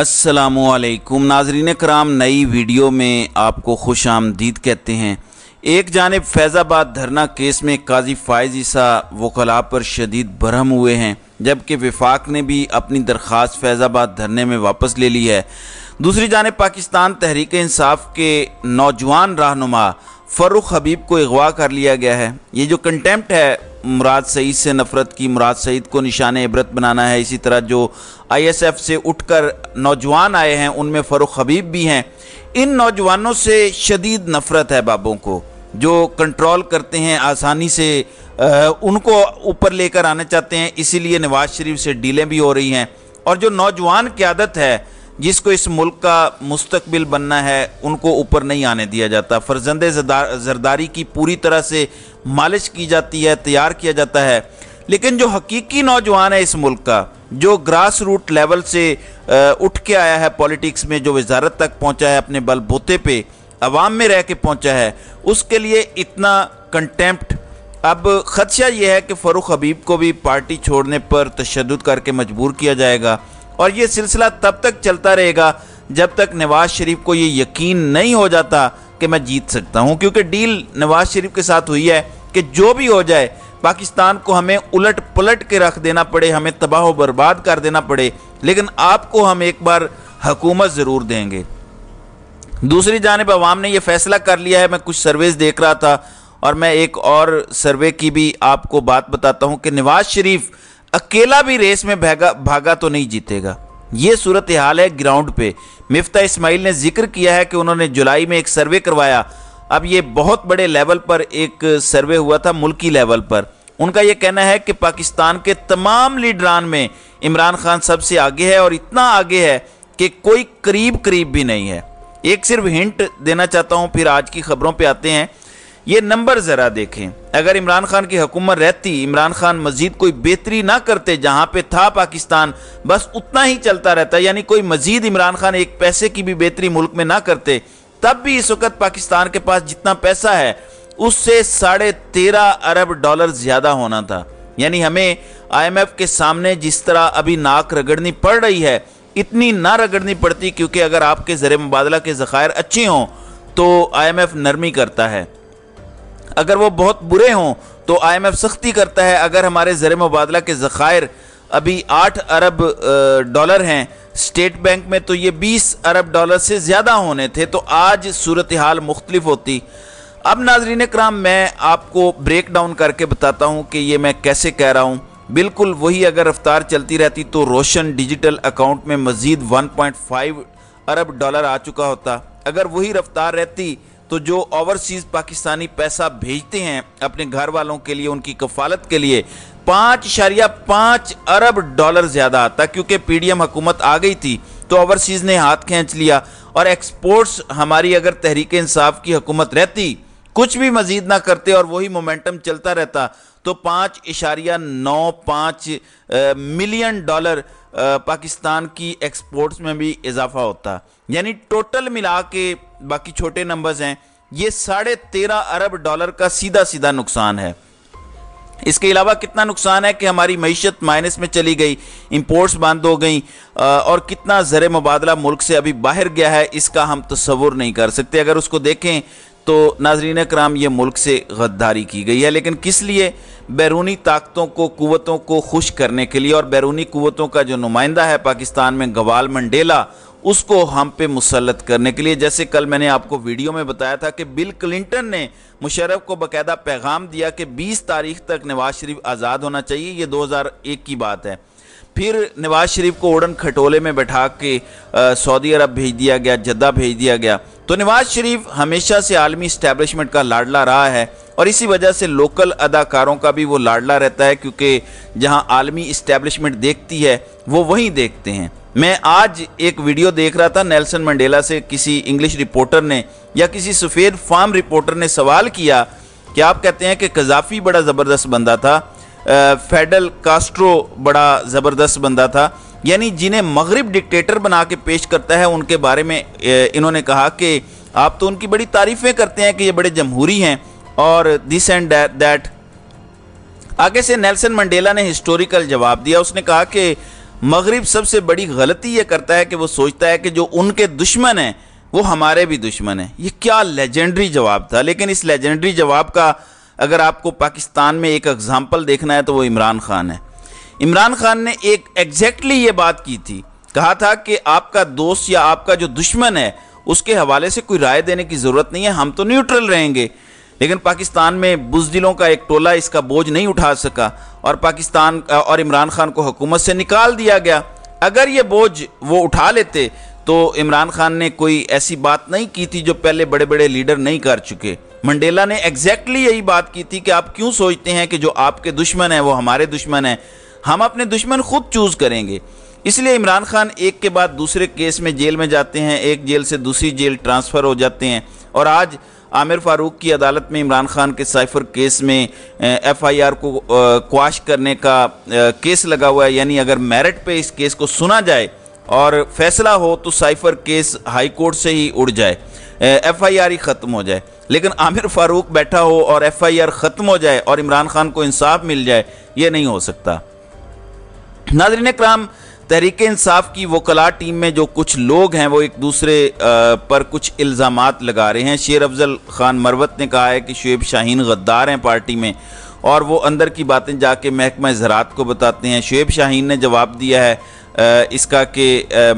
असलकुम नाजरीन कराम नई वीडियो में आपको खुश आमदीद कहते हैं एक जानब फैज़ाबाद धरना केस में काजी फ़ायज़ ईसा वकला पर शदीद बरहम हुए हैं जबकि विफाक ने भी अपनी दरख्वास्त फैज़ाबाद धरने में वापस ले ली है दूसरी जानब पाकिस्तान तहरीक इंसाफ के नौजवान रहनुमा फ़रुख हबीब को अगवा कर लिया गया है ये जो कंटेम्प्ट है मुराद सईद से नफ़रत की मुराद सईद को निशान इबरत बनाना है इसी तरह जो आईएसएफ से उठकर नौजवान आए हैं उनमें फ़रुख हबीब भी हैं इन नौजवानों से शदीद नफ़रत है बाबों को जो कंट्रोल करते हैं आसानी से आ, उनको ऊपर लेकर आना चाहते हैं इसीलिए नवाज़ शरीफ से डीलें भी हो रही हैं और जो नौजवान क्यादत है जिसको इस मुल्क का मुस्तबिल बनना है उनको ऊपर नहीं आने दिया जाता फर्जंद जरदारी की पूरी तरह से मालिश की जाती है तैयार किया जाता है लेकिन जो हकीकी नौजवान है इस मुल्क का जो ग्रास रूट लेवल से उठ के आया है पॉलिटिक्स में जो वजारत तक पहुंचा है अपने बलबूते पे आवाम में रह के पहुंचा है उसके लिए इतना कंटेम्प्ट अब खदशा यह है कि फ़रूख हबीब को भी पार्टी छोड़ने पर तशद करके मजबूर किया जाएगा और ये सिलसिला तब तक चलता रहेगा जब तक नवाज शरीफ को ये यकीन नहीं हो जाता कि मैं जीत सकता हूँ क्योंकि डील नवाज शरीफ के साथ हुई है कि जो भी हो जाए पाकिस्तान को हमें उलट पलट के रख देना पड़े हमें तबाह बर्बाद कर देना पड़े लेकिन आपको हम एक बार हकूमत ज़रूर देंगे दूसरी जानब अवाम ने यह फैसला कर लिया है मैं कुछ सर्वेज देख रहा था और मैं एक और सर्वे की भी आपको बात बताता हूँ कि नवाज शरीफ अकेला भी रेस में भागा भागा तो नहीं जीतेगा ये सूरत हाल है ग्राउंड पे मिफ्ता इस्माइल ने जिक्र किया है कि उन्होंने जुलाई में एक सर्वे करवाया अब ये बहुत बड़े लेवल पर एक सर्वे हुआ था मुल्की लेवल पर उनका यह कहना है कि पाकिस्तान के तमाम लीडरान में इमरान खान सबसे आगे है और इतना आगे है कि कोई करीब करीब भी नहीं है एक सिर्फ हिंट देना चाहता हूँ फिर आज की खबरों पे आते हैं ये नंबर ज़रा देखें अगर इमरान खान की हुकूमत रहती इमरान खान मजीद कोई बेहतरी ना करते जहाँ पे था पाकिस्तान बस उतना ही चलता रहता यानी कोई मजीद इमरान खान एक पैसे की भी बेहतरी मुल्क में ना करते तब भी इस वक्त पाकिस्तान के पास जितना पैसा है उससे साढ़े तेरह अरब डॉलर ज़्यादा होना था यानी हमें आई के सामने जिस तरह अभी नाक रगड़नी पड़ रही है इतनी ना रगड़नी पड़ती क्योंकि अगर आपके ज़र मुबादला के ज़ख़ायर अच्छे हों तो आई नरमी करता है अगर वो बहुत बुरे हों तो आईएमएफ सख्ती करता है अगर हमारे ज़र मुबादला के ज़खायर अभी आठ अरब डॉलर हैं स्टेट बैंक में तो ये बीस अरब डॉलर से ज़्यादा होने थे तो आज सूरत हाल मुख्तलिफ होती अब नाजरीन कराम मैं आपको ब्रेक डाउन करके बताता हूँ कि ये मैं कैसे कह रहा हूँ बिल्कुल वही अगर रफ्तार चलती रहती तो रोशन डिजिटल अकाउंट में मज़ीद फाइव अरब डॉलर आ चुका होता अगर वही रफ्तार रहती तो जो ओवरसीज पाकिस्तानी पैसा भेजते हैं अपने घर वालों के लिए उनकी कफालत के लिए पाँच शरिया पाँच अरब डॉलर ज़्यादा आता क्योंकि पी एम हुकूमत आ गई थी तो ओवरसीज़ ने हाथ खींच लिया और एक्सपोर्ट्स हमारी अगर तहरीक इंसाफ की हुकूमत रहती कुछ भी मजीद ना करते और वही मोमेंटम चलता रहता तो पाँच इशारिया नौ पाँच मिलियन डॉलर पाकिस्तान की एक्सपोर्ट्स में भी इजाफा होता यानी टोटल मिला के बाकी छोटे नंबर्स हैं ये साढ़े तेरह अरब डॉलर का सीधा सीधा नुकसान है इसके अलावा कितना नुकसान है कि हमारी मीशत माइनस में चली गई इम्पोर्ट्स बंद हो गई और कितना ज़र मुबादला मुल्क से अभी बाहर गया है इसका हम तस्वुर नहीं कर सकते अगर उसको देखें तो नाजरीन कराम ये मुल्क से गद्दारी की गई है लेकिन किस लिए बैरूनी ताकतों को कुतों को खुश करने के लिए और बैरूनी कुतों का जो नुमाइंदा है पाकिस्तान में गवाल मंडेला उसको हम पे मुसलत करने के लिए जैसे कल मैंने आपको वीडियो में बताया था कि बिल क्लिंटन ने मुशरफ़ को बाकायदा पैगाम दिया कि 20 तारीख तक नवाज शरीफ आज़ाद होना चाहिए ये 2001 की बात है फिर नवाज शरीफ को उड़न खटोले में बैठा के सऊदी अरब भेज दिया गया जद्दा भेज दिया गया तो नवाज शरीफ हमेशा से आलमी इस्टेबलिशमेंट का लाडला रहा है और इसी वजह से लोकल अदाकारों का भी वो लाडला रहता है क्योंकि जहां आलमी इस्टेबलिशमेंट देखती है वो वहीं देखते हैं मैं आज एक वीडियो देख रहा था नेल्सन मंडेला से किसी इंग्लिश रिपोर्टर ने या किसी सफ़ेद फार्म रिपोर्टर ने सवाल किया कि आप कहते हैं कि कजाफी बड़ा ज़बरदस्त बंदा था फेडल कास्ट्रो बड़ा ज़बरदस्त बंदा था यानी जिन्हें मगरब डिक्टेटर बना के पेश करता है उनके बारे में इन्होंने कहा कि आप तो उनकी बड़ी तारीफ़ें करते हैं कि ये बड़े जमहूरी हैं और दिस एंड दैट आगे से नेल्सन मंडेला ने हिस्टोरिकल जवाब दिया उसने कहा कि मगरब सबसे बड़ी गलती यह करता है कि वो सोचता है कि जो उनके दुश्मन हैं वो हमारे भी दुश्मन हैं ये क्या लेजेंडरी जवाब था लेकिन इस लेजेंडरी जवाब का अगर आपको पाकिस्तान में एक एग्ज़ाम्पल देखना है तो वो इमरान खान है इमरान खान ने एक एग्जैक्टली ये बात की थी कहा था कि आपका दोस्त या आपका जो दुश्मन है उसके हवाले से कोई राय देने की ज़रूरत नहीं है हम तो न्यूट्रल रहेंगे लेकिन पाकिस्तान में बुजदिलों का एक टोला इसका बोझ नहीं उठा सका और पाकिस्तान और इमरान खान को हुकूमत से निकाल दिया गया अगर ये बोझ वो उठा लेते तो इमरान खान ने कोई ऐसी बात नहीं की थी जो पहले बड़े बड़े लीडर नहीं कर चुके मंडेला ने एग्जैक्टली यही बात की थी कि आप क्यों सोचते हैं कि जो आपके दुश्मन हैं वो हमारे दुश्मन हैं हम अपने दुश्मन खुद चूज़ करेंगे इसलिए इमरान खान एक के बाद दूसरे केस में जेल में जाते हैं एक जेल से दूसरी जेल ट्रांसफ़र हो जाते हैं और आज आमिर फारूक की अदालत में इमरान खान के साइफर केस में एफआईआर को क्वाश करने का केस लगा हुआ है यानी अगर मेरिट पे इस केस को सुना जाए और फैसला हो तो साइफर केस हाई कोर्ट से ही उड़ जाए एफआईआर ही ख़त्म हो जाए लेकिन आमिर फारूक बैठा हो और एफआईआर ख़त्म हो जाए और इमरान खान को इंसाफ मिल जाए ये नहीं हो सकता नाजरीन कराम तहरीक इंसाफ की वकला टीम में जो कुछ लोग हैं वो एक दूसरे पर कुछ इल्ज़ाम लगा रहे हैं शेर अफजल खान मरवत ने कहा है कि शुएब शाहीन गद्दार हैं पार्टी में और वो अंदर की बातें जाके महकमा ज़रात को बताते हैं शुएब शाहीन ने जवाब दिया है इसका कि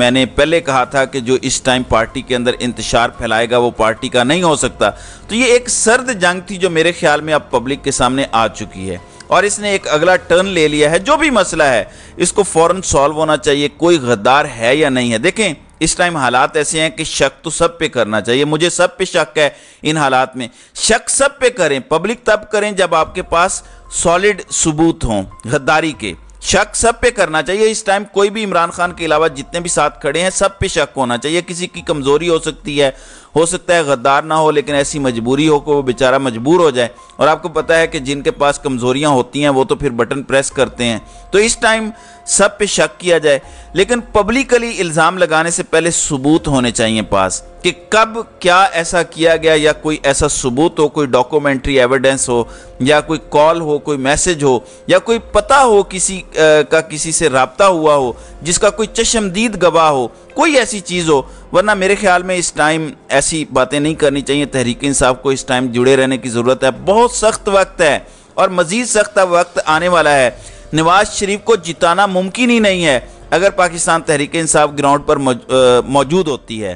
मैंने पहले कहा था कि जो इस टाइम पार्टी के अंदर इंतशार फैलाएगा वो पार्टी का नहीं हो सकता तो ये एक सर्द जंग थी जो मेरे ख्याल में अब पब्लिक के सामने आ चुकी है और इसने एक अगला टर्न ले लिया है जो भी मसला है इसको फौरन सॉल्व होना चाहिए कोई गद्दार है या नहीं है देखें इस टाइम हालात ऐसे हैं कि शक तो सब पे करना चाहिए मुझे सब पे शक है इन हालात में शक सब पे करें पब्लिक तब करें जब आपके पास सॉलिड सबूत हों गद्दारी के शक सब पे करना चाहिए इस टाइम कोई भी इमरान खान के अलावा जितने भी साथ खड़े हैं सब पे शक होना चाहिए किसी की कमज़ोरी हो सकती है हो सकता है गद्दार ना हो लेकिन ऐसी मजबूरी हो कि वो बेचारा मजबूर हो जाए और आपको पता है कि जिनके पास कमज़ोरियाँ होती हैं वो तो फिर बटन प्रेस करते हैं तो इस टाइम सब पे शक किया जाए लेकिन पब्लिकली इल्ज़ाम लगाने से पहले सबूत होने चाहिए पास कि कब क्या ऐसा किया गया या कोई ऐसा सबूत हो कोई डॉक्यूमेंट्री एविडेंस हो या कोई कॉल हो कोई मैसेज हो या कोई पता हो किसी आ, का किसी से रबता हुआ हो जिसका कोई चश्मदीद गवाह हो कोई ऐसी चीज़ हो वरना मेरे ख्याल में इस टाइम ऐसी बातें नहीं करनी चाहिए तहरीक इंसाफ को इस टाइम जुड़े रहने की ज़रूरत है बहुत सख्त वक्त है और मज़ीद सख्त वक्त आने वाला है नवाज शरीफ को जिताना मुमकिन ही नहीं है अगर पाकिस्तान तहरीक इंसाफ ग्राउंड पर मौजूद होती है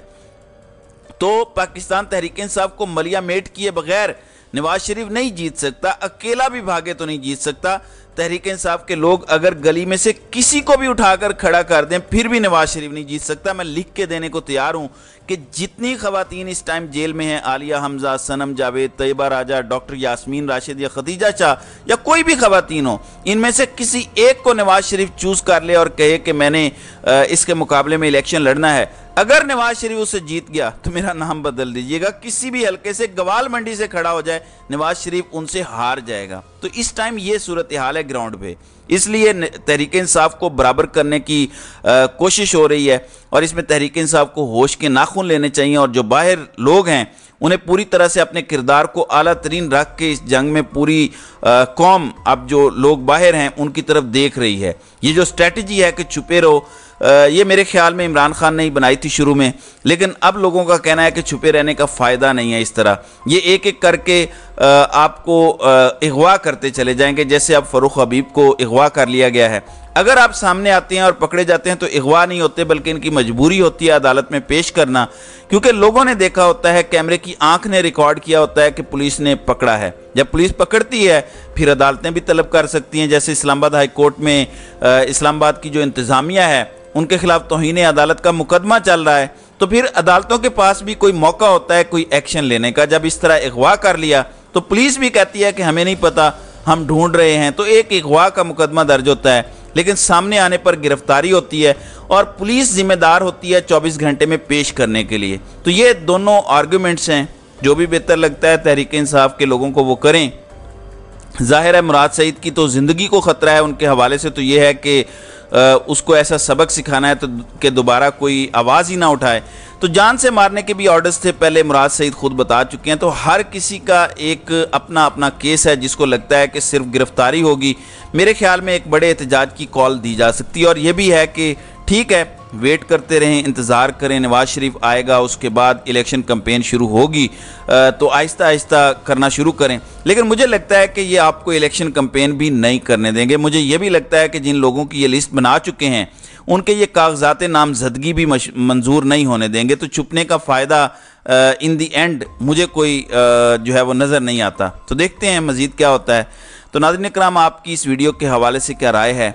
तो पाकिस्तान तहरीक इंसाफ को मलिया मेट किए बगैर नवाज शरीफ नहीं जीत सकता अकेला भी भागे तो नहीं जीत सकता तहरीक इंसाफ के लोग अगर गली में से किसी को भी उठाकर खड़ा कर दें फिर भी नवाज शरीफ नहीं जीत सकता मैं लिख के देने को तैयार हूँ कि जितनी खवतिन इस टाइम जेल में हैं आलिया हमजा सनम जावेद तयबा राजा डॉक्टर यासमीन राशिद या खदीजा चाह या कोई भी खवतिन हो इनमें से किसी एक को नवाज शरीफ चूज़ कर ले और कहे कि मैंने इसके मुकाबले में इलेक्शन लड़ना है अगर नवाज शरीफ उसे जीत गया तो मेरा नाम बदल दीजिएगा किसी भी हलके से गवाल मंडी से खड़ा हो जाए नवाज शरीफ उनसे हार जाएगा तो इस टाइम ये सूरत हाल है ग्राउंड पे इसलिए तहरीक इंसाफ को बराबर करने की आ, कोशिश हो रही है और इसमें तहरीक इंसाफ को होश के नाखून लेने चाहिए और जो बाहर लोग हैं उन्हें पूरी तरह से अपने किरदार को अला तरीन रख के इस जंग में पूरी कौम अब जो लोग बाहर हैं उनकी तरफ देख रही है ये जो स्ट्रेटजी है कि छुपे रहो ये मेरे ख्याल में इमरान खान ने ही बनाई थी शुरू में लेकिन अब लोगों का कहना है कि छुपे रहने का फ़ायदा नहीं है इस तरह ये एक एक करके आपको अगवा करते चले जाएंगे जैसे अब फ़रूख हबीब को अगवा कर लिया गया है अगर आप सामने आते हैं और पकड़े जाते हैं तो अगवा नहीं होते बल्कि इनकी मजबूरी होती है अदालत में पेश करना क्योंकि लोगों ने देखा होता है कैमरे की आंख ने रिकॉर्ड किया होता है कि पुलिस ने पकड़ा है जब पुलिस पकड़ती है फिर अदालतें भी तलब कर सकती हैं जैसे इस्लामाबाद हाई कोर्ट में इस्लामाबाद की जो इंतज़ामिया है उनके खिलाफ तोहन अदालत का मुकदमा चल रहा है तो फिर अदालतों के पास भी कोई मौका होता है कोई एक्शन लेने का जब इस तरह अगवा कर लिया तो पुलिस भी कहती है कि हमें नहीं पता हम ढूंढ रहे हैं तो एक अगवा का मुकदमा दर्ज होता है लेकिन सामने आने पर गिरफ्तारी होती है और पुलिस जिम्मेदार होती है 24 घंटे में पेश करने के लिए तो ये दोनों आर्ग्यूमेंट्स हैं जो भी बेहतर लगता है तहरीक इंसाफ के लोगों को वो करें जाहिर है मुराद सईद की तो ज़िंदगी को ख़तरा है उनके हवाले से तो ये है कि उसको ऐसा सबक सिखाना है तो कि दोबारा कोई आवाज़ ही ना उठाए तो जान से मारने के भी ऑर्डर्स थे पहले मुराद सईद खुद बता चुके हैं तो हर किसी का एक अपना अपना केस है जिसको लगता है कि सिर्फ गिरफ्तारी होगी मेरे ख्याल में एक बड़े एहतजाज की कॉल दी जा सकती है और यह भी है कि ठीक है वेट करते रहें इंतज़ार करें नवाज़ शरीफ आएगा उसके बाद इलेक्शन कम्पेन शुरू होगी तो आहिस्ता आहिस्ता करना शुरू करें लेकिन मुझे लगता है कि ये आपको इलेक्शन कम्पेन भी नहीं करने देंगे मुझे ये भी लगता है कि जिन लोगों की ये लिस्ट बना चुके हैं उनके ये कागजात नामजदगी भी मंजूर नहीं होने देंगे तो छुपने का फ़ायदा इन दी एंड मुझे कोई आ, जो है वो नज़र नहीं आता तो देखते हैं मज़ीद क्या होता है तो नादिन कराम आपकी इस वीडियो के हवाले से क्या राय है